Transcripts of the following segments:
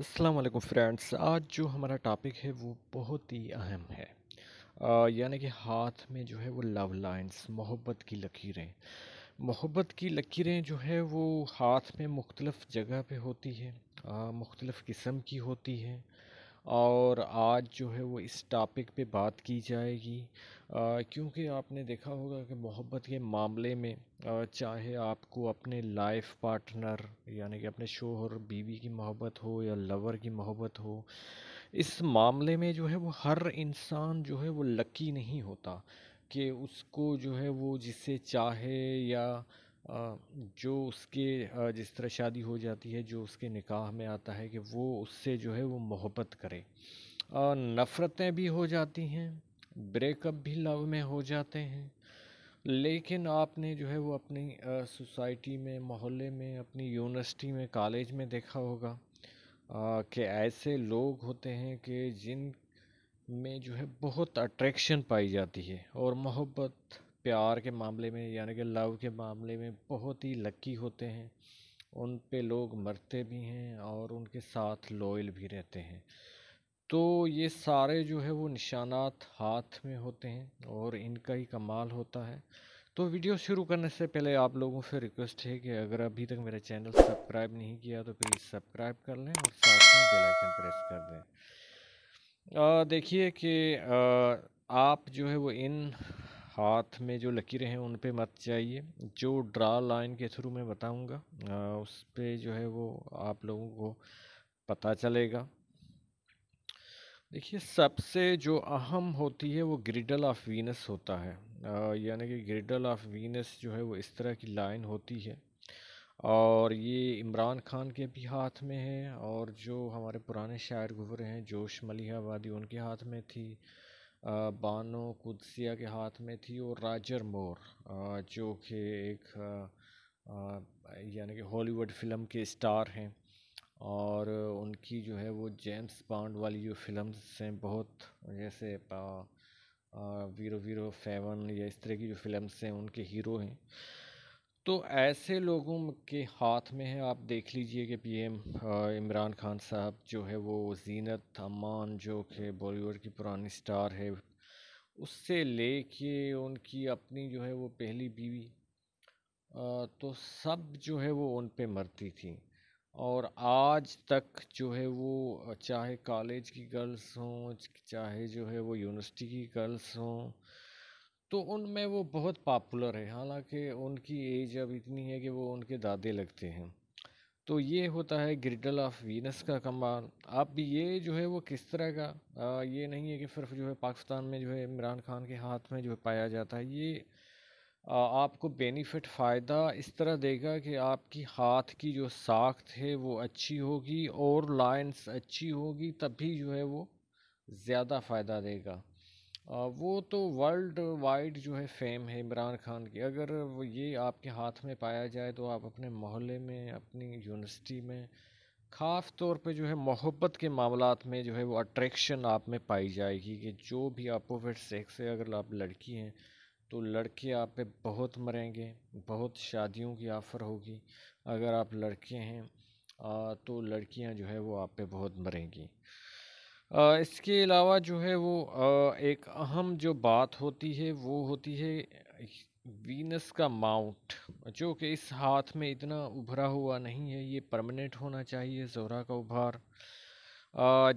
Aslam friends आज जो हमारा टॉपिक है वो बहुत ही अहम है यानी कि हाथ में जो है वो लव लाइंस मोहब्बत की लकीरें मोहब्बत की लकीरें जो है वो हाथ में मुख्तलफ़ जगह पे होती है मुख्तलफ़ किस्म की होती हैं और आज जो है वो इस टॉपिक पे बात की जाएगी क्योंकि आपने देखा होगा कि मोहब्बत के मामले में आ, चाहे आपको अपने लाइफ पार्टनर यानी कि अपने शोहर बीवी की मोहब्बत हो या लवर की मोहब्बत हो इस मामले में जो है वो हर इंसान जो है वो लकी नहीं होता कि उसको जो है वो जिसे चाहे या जो उसके जिस तरह शादी हो जाती है जो उसके निकाह में आता है कि वो उससे जो है वो मोहब्बत करे नफ़रतें भी हो जाती हैं ब्रेकअप भी लव में हो जाते हैं लेकिन आपने जो है वो अपनी सोसाइटी में मोहल्ले में अपनी यूनिवर्सिटी में कॉलेज में देखा होगा कि ऐसे लोग होते हैं कि जिन में जो है बहुत अट्रैक्शन पाई जाती है और मोहब्बत प्यार के मामले में यानी कि लव के मामले में बहुत ही लकी होते हैं उन पे लोग मरते भी हैं और उनके साथ लॉयल भी रहते हैं तो ये सारे जो है वो निशानात हाथ में होते हैं और इनका ही कमाल होता है तो वीडियो शुरू करने से पहले आप लोगों से रिक्वेस्ट है कि अगर अभी तक मेरा चैनल सब्सक्राइब नहीं किया तो प्लीज़ सब्सक्राइब कर लें और साथ में बेल आइकन प्रेस कर दें देखिए कि आप जो है वो इन हाथ में जो लकीरें हैं उन पे मत जाइए जो ड्रा लाइन के थ्रू मैं बताऊंगा उस पर जो है वो आप लोगों को पता चलेगा देखिए सबसे जो अहम होती है वो ग्रिडल ऑफ वीनस होता है यानी कि ग्रिडल ऑफ वीनस जो है वो इस तरह की लाइन होती है और ये इमरान खान के भी हाथ में है और जो हमारे पुराने शायर गुजरे हैं जोश मलिहाबादी उनके हाथ में थी बानो कुदसिया के हाथ में थी और राजर मोर जो कि एक यानी कि हॉलीवुड फिल्म के स्टार हैं और उनकी जो है वो जेम्स बॉन्ड वाली जो फिल्म से बहुत जैसे वीरो वीरो फेवन या इस तरह की जो फिल्म हैं उनके हीरो हैं तो ऐसे लोगों के हाथ में है आप देख लीजिए कि पीएम इमरान खान साहब जो है वो जीनत अमान जो कि बॉलीवुड की पुरानी स्टार है उससे ले उनकी अपनी जो है वो पहली बीवी तो सब जो है वो उन पे मरती थी और आज तक जो है वो चाहे कॉलेज की गर्ल्स हों चाहे जो है वो यूनिवर्सिटी की गर्ल्स हों तो उनमें वो बहुत पॉपुलर है हालांकि उनकी एज अब इतनी है कि वो उनके दादे लगते हैं तो ये होता है ग्रिडल ऑफ वीनस का कमाल भी ये जो है वो किस तरह का आ, ये नहीं है कि सिर्फ जो है पाकिस्तान में जो है इमरान खान के हाथ में जो है पाया जाता है ये आ, आपको बेनिफिट फ़ायदा इस तरह देगा कि आपकी हाथ की जो साख्त है वो अच्छी होगी और लाइंस अच्छी होगी तभी जो है वो ज़्यादा फ़ायदा देगा वो तो वर्ल्ड वाइड जो है फेम है इमरान खान की अगर वो ये आपके हाथ में पाया जाए तो आप अपने मोहल्ले में अपनी यूनिवर्सिटी में ख़ास तौर पे जो है मोहब्बत के मामला में जो है वो अट्रैक्शन आप में पाई जाएगी कि जो भी अपोजिट सेक्स है अगर आप लड़की हैं तो लड़के आप पे बहुत मरेंगे बहुत शादियों की ऑफर होगी अगर आप लड़के हैं तो लड़कियां जो है वो आप पे बहुत मरेंगी इसके अलावा जो है वो एक अहम जो बात होती है वो होती है वीनस का माउंट जो कि इस हाथ में इतना उभरा हुआ नहीं है ये परमानेंट होना चाहिए जोरा का उभार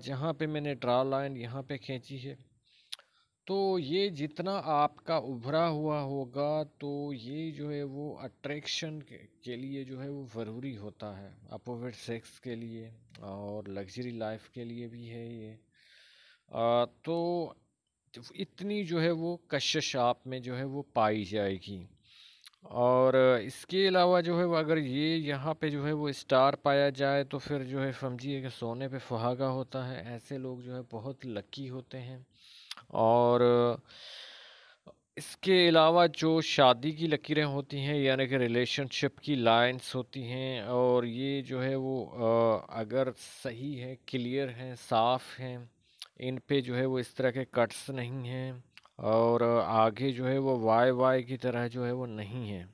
जहाँ पे मैंने ड्रा लाइन यहाँ पे खींची है तो ये जितना आपका उभरा हुआ होगा तो ये जो है वो अट्रैक्शन के, के लिए जो है वो ज़रूरी होता है अपोजिट सेक्स के लिए और लग्जरी लाइफ के लिए भी है ये तो इतनी जो है वो कशिश आप में जो है वो पाई जाएगी और इसके अलावा जो है वो अगर ये यहाँ पे जो है वो स्टार पाया जाए तो फिर जो है समझिए कि सोने पे फहागा होता है ऐसे लोग जो है बहुत लकी होते हैं और इसके अलावा जो शादी की लकीरें होती हैं यानी कि रिलेशनशिप की लाइंस होती हैं और ये जो है वो अगर सही है क्लियर हैं साफ़ हैं इन पे जो है वो इस तरह के कट्स नहीं हैं और आगे जो है वो वाई वाई की तरह जो है वो नहीं है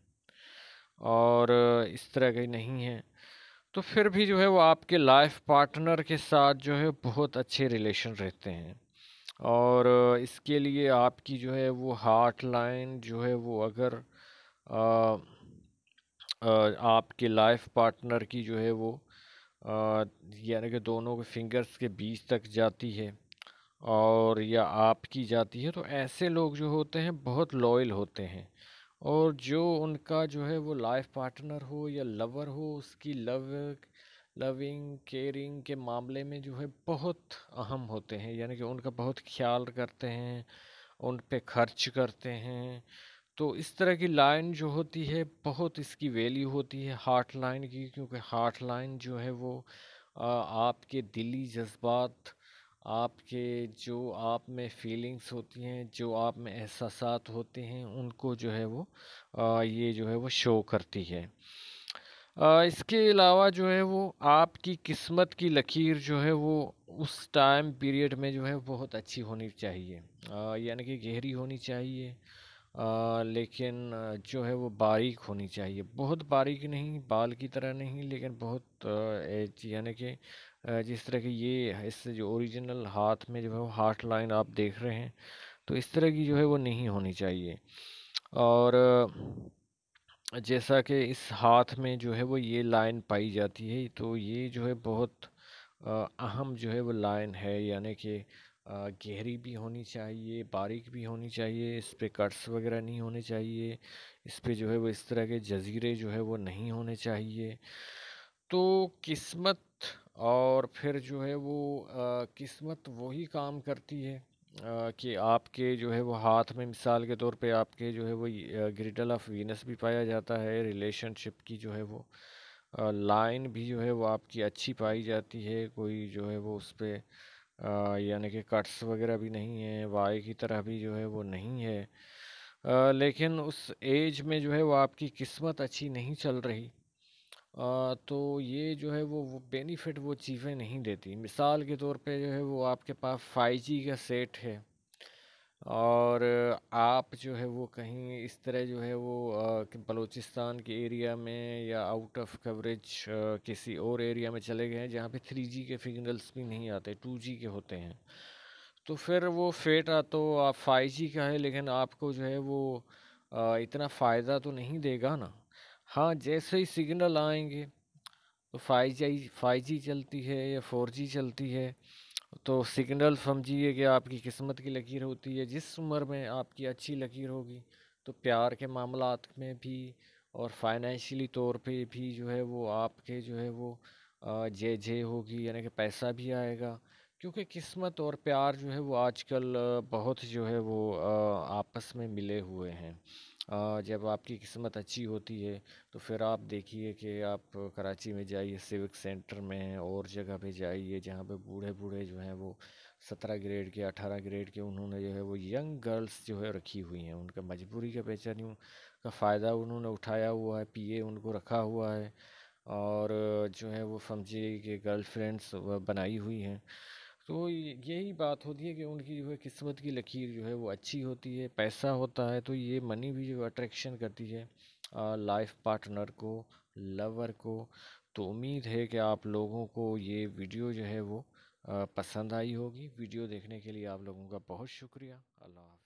और इस तरह के नहीं है तो फिर भी जो है वो आपके लाइफ पार्टनर के साथ जो है बहुत अच्छे रिलेशन रहते हैं और इसके लिए आपकी जो है वो हार्ट लाइन जो है वो अगर आ, आ, आपके लाइफ पार्टनर की जो है वो यानी कि दोनों के फिंगर्स के बीच तक जाती है और या आपकी जाती है तो ऐसे लोग जो होते हैं बहुत लॉयल होते हैं और जो उनका जो है वो लाइफ पार्टनर हो या लवर हो उसकी लव लविंग केयरिंग के मामले में जो है बहुत अहम होते हैं यानी कि उनका बहुत ख्याल करते हैं उन पे खर्च करते हैं तो इस तरह की लाइन जो होती है बहुत इसकी वैल्यू होती है हार्ट लाइन की क्योंकि हार्ट लाइन जो है वो आपके दिली जज्बात आपके जो आप में फीलिंग्स होती हैं जो आप में एहसास होते हैं उनको जो है वो आ, ये जो है वो शो करती है आ, इसके अलावा जो है वो आपकी किस्मत की लकीर जो है वो उस टाइम पीरियड में जो है बहुत अच्छी होनी चाहिए यानी कि गहरी होनी चाहिए आ, लेकिन जो है वो बारीक होनी चाहिए बहुत बारीक नहीं बाल की तरह नहीं लेकिन बहुत यानी कि जिस तरह की ये इससे जो ओरिजिनल हाथ में जो है वो हार्ट लाइन आप देख रहे हैं तो इस तरह की जो है वो नहीं होनी चाहिए और जैसा कि इस हाथ में जो है वो ये लाइन पाई जाती है तो ये जो है बहुत अहम जो है वो लाइन है यानी कि गहरी भी होनी चाहिए बारीक भी होनी चाहिए इस पर कट्स वगैरह नहीं होने चाहिए इस पर जो है वो इस तरह के जजीरे जो है वो नहीं होने चाहिए तो किस्मत और फिर जो है वो आ, किस्मत वही काम करती है आ, कि आपके जो है वो हाथ में मिसाल के तौर पे आपके जो है वो ग्रिडल ऑफ वीनस भी पाया जाता है रिलेशनशिप की जो है वो लाइन भी जो है वो आपकी अच्छी पाई जाती है कोई जो है वो उस पर यानी कि कट्स वगैरह भी नहीं है वाई की तरह भी जो है वो नहीं है आ, लेकिन उस एज में जो है वो आपकी किस्मत अच्छी नहीं चल रही तो ये जो है वो वो बेनिफिट वो चीज़ें नहीं देती मिसाल के तौर पे जो है वो आपके पास फाइव जी का सेट है और आप जो है वो कहीं इस तरह जो है वो बलूचिस्तान के एरिया में या आउट ऑफ कवरेज किसी और एरिया में चले गए हैं जहाँ पे थ्री जी के सिग्नल्स भी नहीं आते टू जी के होते हैं तो फिर वो फेटा तो आप फाइव जी का है लेकिन आपको जो है वो इतना फ़ायदा तो नहीं देगा ना हाँ जैसे ही सिग्नल आएंगे तो फाइव जी फाइव जी चलती है या फोर जी चलती है तो सिग्नल समझिए कि आपकी किस्मत की लकीर होती है जिस उम्र में आपकी अच्छी लकीर होगी तो प्यार के मामला में भी और फाइनेंशियली तौर पे भी जो है वो आपके जो है वो जे जे होगी यानी कि पैसा भी आएगा क्योंकि किस्मत और प्यार जो है वो आजकल बहुत जो है वो आपस में मिले हुए हैं जब आपकी किस्मत अच्छी होती है तो फिर आप देखिए कि आप कराची में जाइए सिविक सेंटर में और जगह पे जाइए जहाँ पे बूढ़े बूढ़े जो हैं वो सत्रह ग्रेड के अठारह ग्रेड के उन्होंने जो है वो यंग गर्ल्स जो है रखी हुई हैं उनका मजबूरी का बेचैनियों का फ़ायदा उन्होंने उठाया हुआ है पीए उनको रखा हुआ है और जो है वो समझिए कि गर्लफ्रेंड्स बनाई हुई हैं तो यही बात होती है कि उनकी जो है किस्मत की लकीर जो है वो अच्छी होती है पैसा होता है तो ये मनी भी जो अट्रैक्शन करती है लाइफ पार्टनर को लवर को तो उम्मीद है कि आप लोगों को ये वीडियो जो है वो पसंद आई होगी वीडियो देखने के लिए आप लोगों का बहुत शुक्रिया अल्लाह